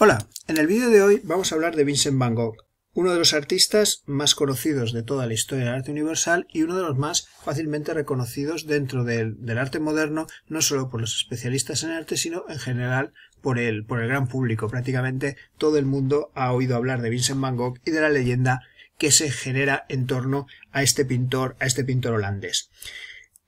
Hola, en el vídeo de hoy vamos a hablar de Vincent van Gogh, uno de los artistas más conocidos de toda la historia del arte universal y uno de los más fácilmente reconocidos dentro del, arte moderno, no solo por los especialistas en arte, sino en general por el, por el gran público. Prácticamente todo el mundo ha oído hablar de Vincent van Gogh y de la leyenda que se genera en torno a este pintor, a este pintor holandés.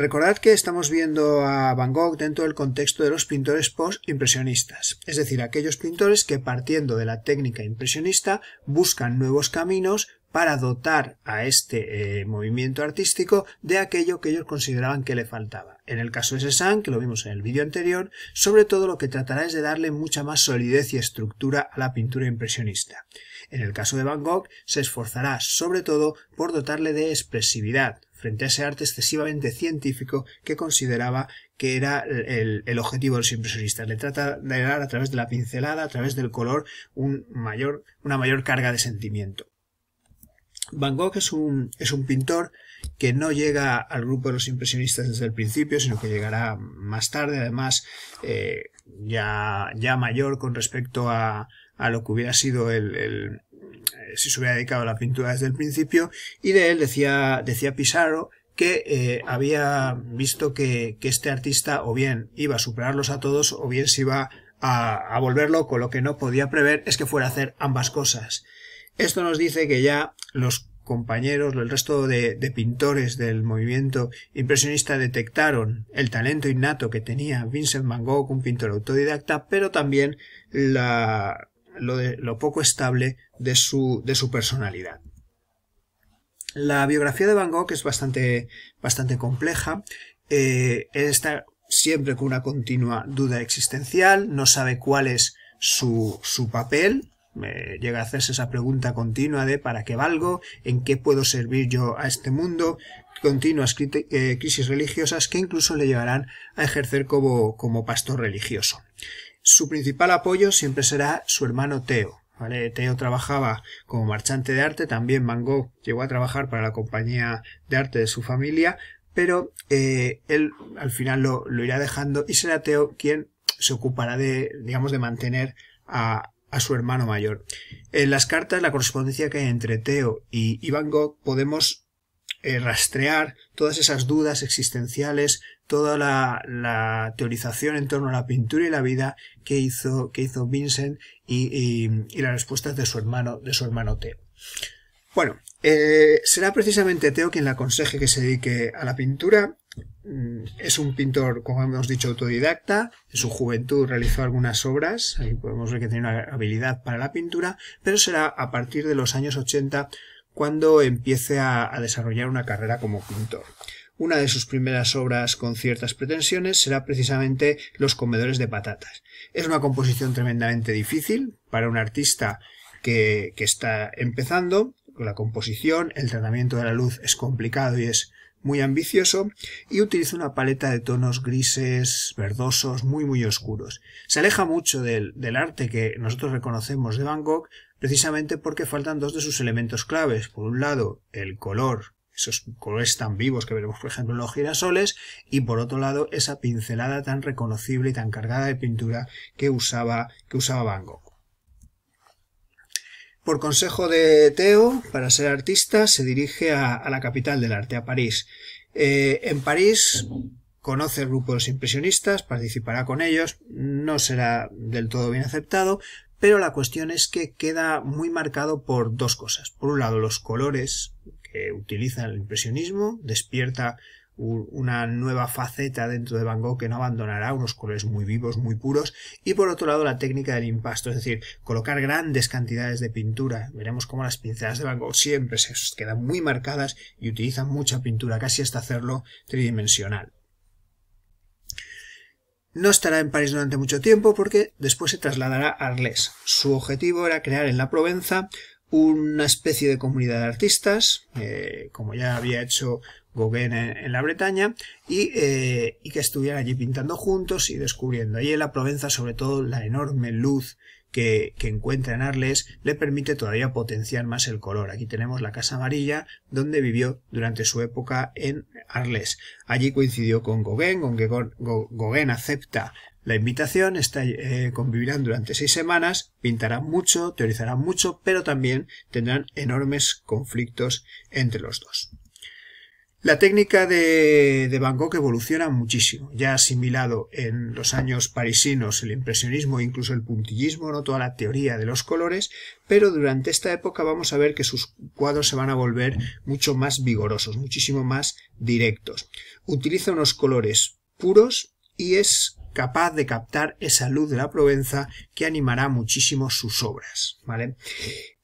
Recordad que estamos viendo a Van Gogh dentro del contexto de los pintores post-impresionistas, es decir, aquellos pintores que partiendo de la técnica impresionista buscan nuevos caminos para dotar a este eh, movimiento artístico de aquello que ellos consideraban que le faltaba. En el caso de Cézanne, que lo vimos en el vídeo anterior, sobre todo lo que tratará es de darle mucha más solidez y estructura a la pintura impresionista. En el caso de Van Gogh, se esforzará sobre todo por dotarle de expresividad frente a ese arte excesivamente científico que consideraba que era el, objetivo de los impresionistas. Le trata de dar a través de la pincelada, a través del color, una mayor carga de sentimiento. Van Gogh es un, es un pintor que no llega al grupo de los impresionistas desde el principio, sino que llegará más tarde, además eh, ya, ya mayor con respecto a, lo que hubiera sido el, eh, si se hubiera dedicado a la pintura desde el principio, y de él decía, decía Pizarro que eh, había visto que, este artista o bien iba a superarlos a todos o bien se iba a, a volver loco, lo que no podía prever es que fuera a hacer ambas cosas. Esto nos dice que ya los compañeros, el resto de, pintores del movimiento impresionista detectaron el talento innato que tenía Vincent Van Gogh, un pintor autodidacta, pero también lo, poco estable de su, personalidad. La biografía de Van Gogh es bastante, bastante compleja. Eh, está siempre con una continua duda existencial, no sabe cuál es su papel, llega a hacerse esa pregunta continua de ¿para qué valgo? ¿En qué puedo servir yo a este mundo? Continuas eh, crisis religiosas que incluso le llevarán a ejercer como, como pastor religioso. Su principal apoyo siempre será su hermano Teo. ¿Vale? Teo trabajaba como marchante de arte, también Van llegó a trabajar para la compañía de arte de su familia, pero eh, él al final lo, lo irá dejando y será Teo quien se ocupará de, digamos, de mantener a, a su hermano mayor. En las cartas, la correspondencia que hay entre Teo y Iván Gogh, podemos eh, rastrear todas esas dudas existenciales, toda la, teorización en torno a la pintura y la vida que hizo, que hizo Vincent y, las respuestas de su hermano, de su hermano Teo. Bueno, eh, será precisamente Teo quien le aconseje que se dedique a la pintura Mm, es un pintor, como hemos dicho, autodidacta. En su juventud realizó algunas obras, ahí podemos ver que tiene una habilidad para la pintura, pero será a partir de los años 80 cuando empiece a, desarrollar una carrera como pintor. Una de sus primeras obras con ciertas pretensiones será precisamente Los comedores de patatas. Es una composición tremendamente difícil para un artista que, que está empezando. la composición, el tratamiento de la luz es complicado y es muy ambicioso y utiliza una paleta de tonos grises, verdosos, muy muy oscuros. Se aleja mucho del, del, arte que nosotros reconocemos de Van Gogh precisamente porque faltan dos de sus elementos claves. Por un lado, el color, esos colores tan vivos que veremos por ejemplo en los girasoles y por otro lado esa pincelada tan reconocible y tan cargada de pintura que usaba, que usaba Van Gogh. Por consejo de Teo, para ser artista, se dirige a, la capital del arte, a París. Eh, en París conoce grupos impresionistas, participará con ellos, no será del todo bien aceptado, pero la cuestión es que queda muy marcado por dos cosas. Por un lado, los colores que utiliza el impresionismo, despierta una nueva faceta dentro de Van Gogh que no abandonará, unos colores muy vivos, muy puros, y por otro lado la técnica del impasto, es decir, colocar grandes cantidades de pintura. Veremos cómo las pinceladas de Van Gogh siempre se quedan muy marcadas y utilizan mucha pintura, casi hasta hacerlo tridimensional. No estará en París durante mucho tiempo porque después se trasladará a Arles. Su objetivo era crear en la Provenza una especie de comunidad de artistas, eh, como ya había hecho Gauguin en, la Bretaña, eh, y, que estuvieran allí pintando juntos y descubriendo. Allí en la Provenza, sobre todo, la enorme luz que, encuentra en Arles le permite todavía potenciar más el color. Aquí tenemos la Casa Amarilla, donde vivió durante su época en Arles. Allí coincidió con Gauguin, con que Gauguin acepta la invitación está, eh, convivirán durante seis semanas, pintarán mucho, teorizarán mucho, pero también tendrán enormes conflictos entre los dos. La técnica de, de, Van Gogh evoluciona muchísimo. Ya ha asimilado en los años parisinos el impresionismo e incluso el puntillismo, no toda la teoría de los colores, pero durante esta época vamos a ver que sus cuadros se van a volver mucho más vigorosos, muchísimo más directos. Utiliza unos colores puros y es capaz de captar esa luz de la Provenza que animará muchísimo sus obras. ¿vale?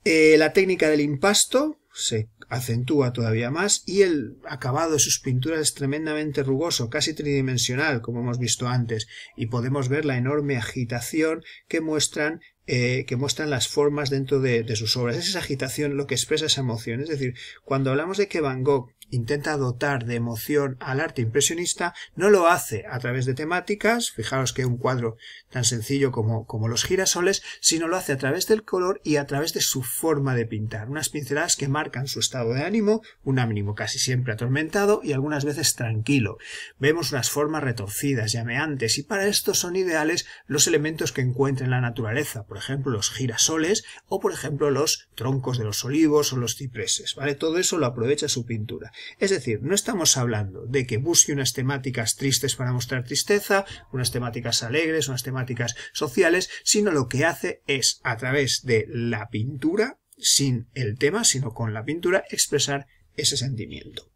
Eh, la técnica del impasto se acentúa todavía más y el acabado de sus pinturas es tremendamente rugoso, casi tridimensional, como hemos visto antes, y podemos ver la enorme agitación que muestran, eh, que muestran las formas dentro de, de sus obras. Es esa agitación lo que expresa esa emoción. Es decir, cuando hablamos de que Van Gogh intenta dotar de emoción al arte impresionista, no lo hace a través de temáticas, fijaros que un cuadro tan sencillo como, los girasoles, sino lo hace a través del color y a través de su forma de pintar, unas pinceladas que marcan su estado de ánimo, un ánimo casi siempre atormentado y algunas veces tranquilo. Vemos unas formas retorcidas, llameantes, y para esto son ideales los elementos que encuentra en la naturaleza, por ejemplo los girasoles o por ejemplo los troncos de los olivos o los cipreses, ¿vale? Todo eso lo aprovecha su pintura. Es decir, no estamos hablando de que busque unas temáticas tristes para mostrar tristeza, unas temáticas alegres, unas temáticas sociales, sino lo que hace es, a través de la pintura, sin el tema, sino con la pintura, expresar ese sentimiento.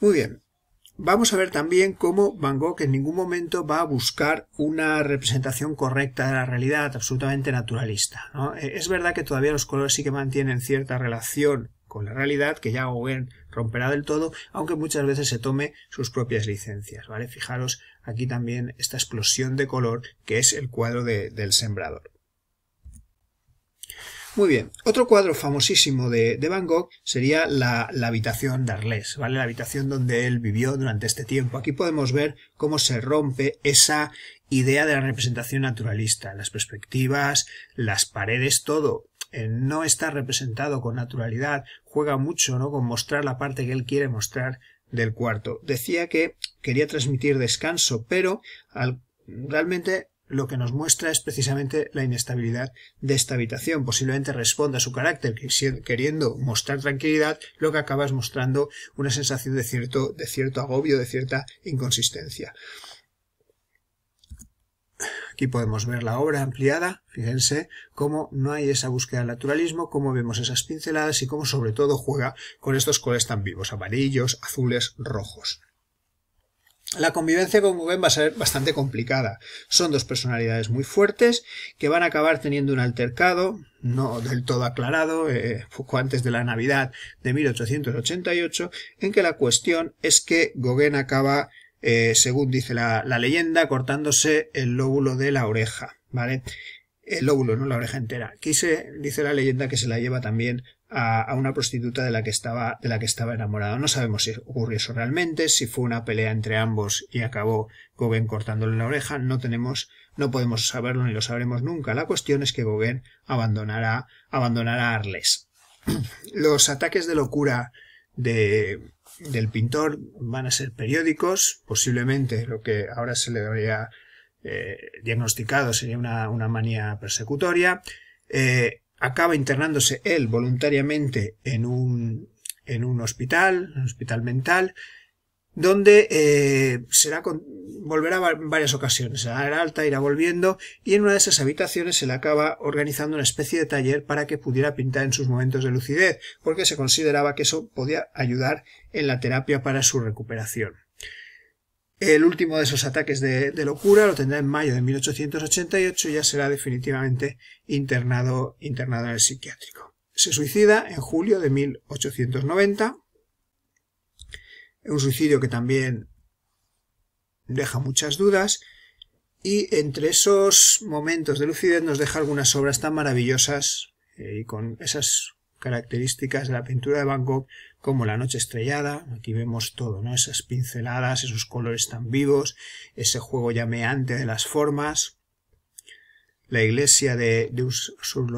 Muy bien, Vamos a ver también cómo Van Gogh en ningún momento va a buscar una representación correcta de la realidad absolutamente naturalista. Eh, es verdad que todavía los colores sí que mantienen cierta relación con la realidad que ya Gauguin romperá del todo, aunque muchas veces se tome sus propias licencias, ¿vale? Fijaros aquí también esta explosión de color que es el cuadro del sembrador. Muy bien, otro cuadro famosísimo de, Van Gogh sería la, habitación de ¿vale? La habitación donde él vivió durante este tiempo. Aquí podemos ver cómo se rompe esa idea de la representación naturalista, las perspectivas, las paredes, todo eh, no está representado con naturalidad, juega mucho ¿no? con mostrar la parte que él quiere mostrar del cuarto. Decía que quería transmitir descanso, pero realmente lo que nos muestra es precisamente la inestabilidad de esta habitación. Posiblemente responda a su carácter, queriendo mostrar tranquilidad, lo que acaba es mostrando una sensación de cierto, de cierto agobio, de cierta inconsistencia. Aquí podemos ver la obra ampliada, fíjense cómo no hay esa búsqueda del naturalismo, cómo vemos esas pinceladas y cómo sobre todo juega con estos colores tan vivos, amarillos, azules, rojos. La convivencia con Gauguin va a ser bastante complicada. Son dos personalidades muy fuertes que van a acabar teniendo un altercado no del todo aclarado, eh, poco antes de la Navidad de 1888, en que la cuestión es que Gauguin acaba eh, según dice la, leyenda, cortándose el lóbulo de la oreja, ¿vale? El lóbulo, no la oreja entera. quise dice la leyenda que se la lleva también a, una prostituta de la que estaba de la que estaba enamorado. No sabemos si ocurrió eso realmente, si fue una pelea entre ambos y acabó Gauguin cortándole la oreja. No tenemos, no podemos saberlo ni lo sabremos nunca. La cuestión es que Gauguin abandonará, abandonará a Arles. Los ataques de locura de del pintor van a ser periódicos, posiblemente lo que ahora se le habría eh, diagnosticado sería una, manía persecutoria. Eh, acaba internándose él voluntariamente en un, en un hospital, un hospital mental, donde eh, será volverá en varias ocasiones. A la alta irá volviendo y en una de esas habitaciones se le acaba organizando una especie de taller para que pudiera pintar en sus momentos de lucidez, porque se consideraba que eso podía ayudar en la terapia para su recuperación. El último de esos ataques de, locura lo tendrá en mayo de 1888 y ya será definitivamente internado, internado en el psiquiátrico. Se suicida en julio de 1890 un suicidio que también deja muchas dudas, y entre esos momentos de lucidez nos deja algunas obras tan maravillosas y con esas características de la pintura de Van Gogh como La noche estrellada, aquí vemos todo, ¿no? Esas pinceladas, esos colores tan vivos, ese juego llameante de las formas, la iglesia de, de sur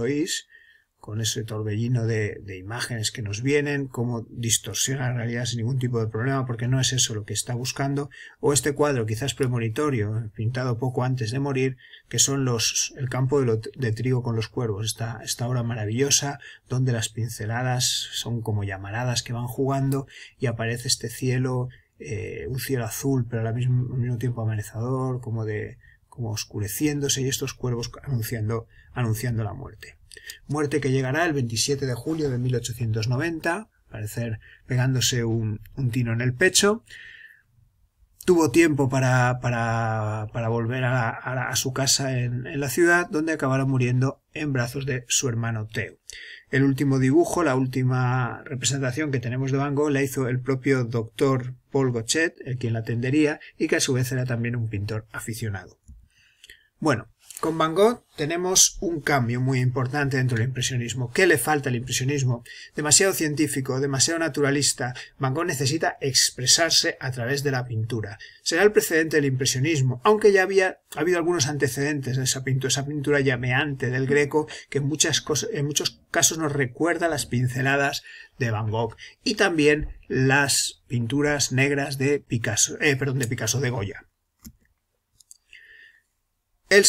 con ese torbellino de, imágenes que nos vienen, cómo distorsiona la realidad sin ningún tipo de problema, porque no es eso lo que está buscando, o este cuadro quizás premonitorio, pintado poco antes de morir, que son los el campo de, trigo con los cuervos, esta, esta obra maravillosa, donde las pinceladas son como llamaradas que van jugando y aparece este cielo, eh, un cielo azul, pero al mismo, tiempo amanecedor, como de como oscureciéndose y estos cuervos anunciando, anunciando la muerte muerte que llegará el 27 de julio de 1890, parecer pegándose un, tino en el pecho. Tuvo tiempo para, para, volver a, su casa en, la ciudad, donde acabará muriendo en brazos de su hermano Teo. El último dibujo, la última representación que tenemos de Van Gogh la hizo el propio doctor Paul Gochet, el quien la atendería y que a su vez era también un pintor aficionado. Bueno, con Van Gogh tenemos un cambio muy importante dentro del impresionismo. ¿Qué le falta al impresionismo? Demasiado científico, demasiado naturalista. Van Gogh necesita expresarse a través de la pintura. Será el precedente del impresionismo, aunque ya había habido algunos antecedentes de esa pintura, llameante del greco que en, en muchos casos nos recuerda las pinceladas de Van Gogh y también las pinturas negras de Picasso, eh, perdón, de Picasso de Goya. El,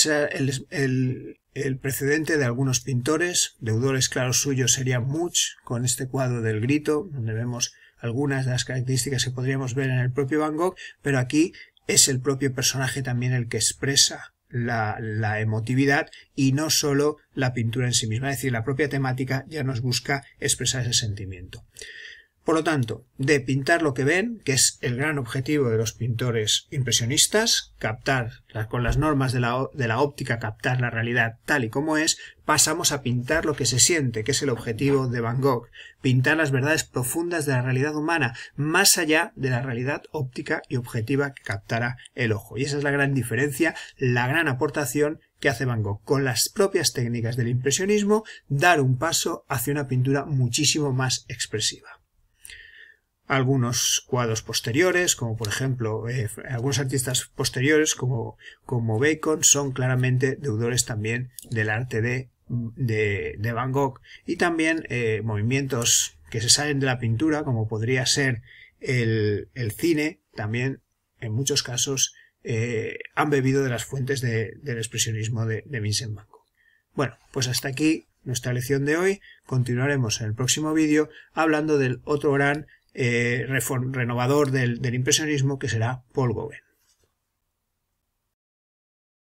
el, el, precedente de algunos pintores, deudores claros suyos, sería Much, con este cuadro del grito, donde vemos algunas de las características que podríamos ver en el propio Van Gogh, pero aquí es el propio personaje también el que expresa la, la, emotividad y no solo la pintura en sí misma, es decir, la propia temática ya nos busca expresar ese sentimiento. Por lo tanto, de pintar lo que ven, que es el gran objetivo de los pintores impresionistas, captar con las normas de la, óptica, captar la realidad tal y como es, pasamos a pintar lo que se siente, que es el objetivo de Van Gogh, pintar las verdades profundas de la realidad humana, más allá de la realidad óptica y objetiva que captara el ojo. Y esa es la gran diferencia, la gran aportación que hace Van Gogh, con las propias técnicas del impresionismo, dar un paso hacia una pintura muchísimo más expresiva algunos cuadros posteriores, como por ejemplo eh, algunos artistas posteriores como, Bacon, son claramente deudores también del arte de, de, Van Gogh y también eh, movimientos que se salen de la pintura, como podría ser el, cine, también en muchos casos eh, han bebido de las fuentes del expresionismo de, de Vincent Van Gogh. Bueno, pues hasta aquí nuestra lección de hoy. Continuaremos en el próximo vídeo hablando del otro gran eh, renovador del, del impresionismo, que será Paul Gauguin.